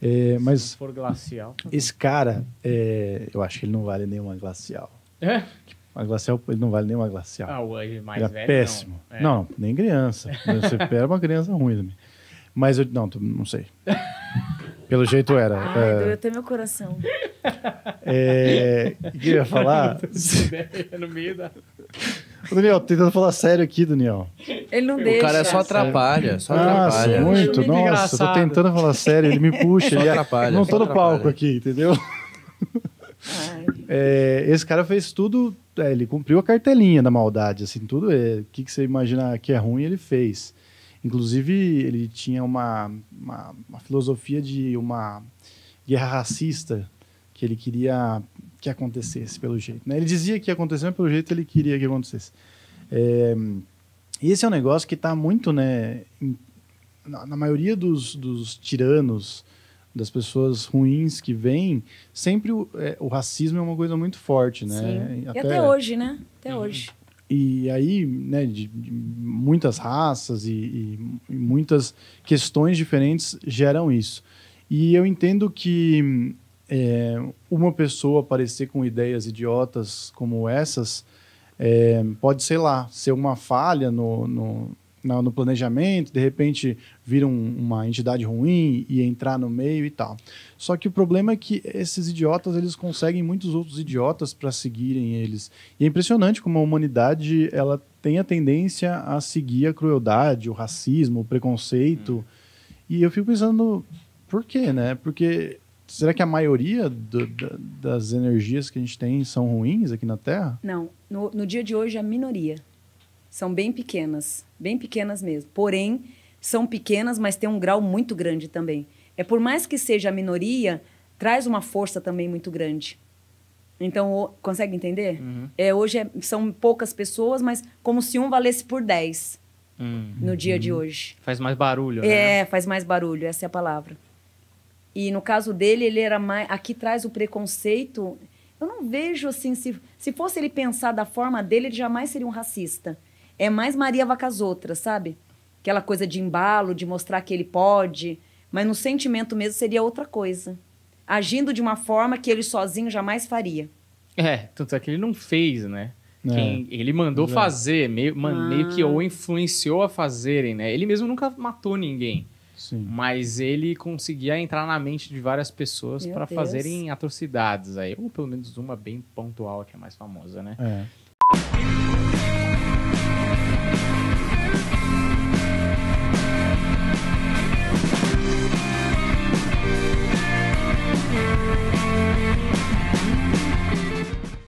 É, mas Se for glacial. Esse cara, é, eu acho que ele não vale nenhuma glacial. É? A glacial, ele não vale nenhuma glacial. Ah, o mais ele é velho. péssimo. Não, é. não, nem criança. Você era é uma criança ruim também. Mas eu. Não, não sei. Pelo jeito era. Ai, é... doeu até meu coração. É... Queria falar. no meio da. Daniel, tentando falar sério aqui, Daniel. Ele não o deixa. O cara só atrapalha, só nossa, atrapalha. Muito, é nossa, engraçado. tô tentando falar sério, ele me puxa. Só ele é- atrapalha. Não tô no palco aqui, entendeu? É, esse cara fez tudo, é, ele cumpriu a cartelinha da maldade, assim, tudo é, que, que você imagina que é ruim, ele fez. Inclusive, ele tinha uma, uma, uma filosofia de uma guerra racista que ele queria que acontecesse, pelo jeito. Né? Ele dizia que ia acontecer, mas pelo jeito ele queria que acontecesse. É, e esse é um negócio que está muito, né? Em, na, na, maioria dos, dos tiranos, das pessoas ruins que vêm, sempre o, é, o, racismo é uma coisa muito forte, né? Até... E até hoje, né? Até uhum. hoje. E aí, né, de, de muitas raças e, e, e, muitas questões diferentes geram isso. E eu entendo que é, uma pessoa aparecer com ideias idiotas como essas é, pode, sei lá, ser uma falha no, no, na, no planejamento, de repente vir um, uma entidade ruim e entrar no meio e tal. Só que o problema é que esses idiotas eles conseguem muitos outros idiotas para seguirem eles. E é impressionante como a humanidade ela tem a tendência a seguir a crueldade, o racismo, o preconceito. Hum. E eu fico pensando, por quê, né? Porque Será que a maioria do, da, das energias que a gente tem são ruins aqui na Terra? Não. No, no dia de hoje, a minoria. São bem pequenas. Bem pequenas mesmo. Porém, são pequenas, mas tem um grau muito grande também. É por mais que seja a minoria, traz uma força também muito grande. Então, o, consegue entender? Uhum. É, hoje é, são poucas pessoas, mas como se um valesse por dez hum. no dia de uhum. hoje. Faz mais barulho, é, né? É, faz mais barulho, essa é a palavra. E no caso dele, ele era mais. Aqui traz o preconceito. Eu não vejo assim. Se, se fosse ele pensar da forma dele, ele jamais seria um racista. É mais Maria Vacas Outras, sabe? Aquela coisa de embalo, de mostrar que ele pode. Mas no sentimento mesmo seria outra coisa. Agindo de uma forma que ele sozinho jamais faria. É, tanto é que ele não fez, né? É. Quem, Ele mandou fazer, meio, ah. meio que ah. ou influenciou a fazerem, né? Ele mesmo nunca matou ninguém. Sim. Mas ele conseguia entrar na mente de várias pessoas para fazerem atrocidades aí, ou pelo menos uma bem pontual que é mais famosa, né? É.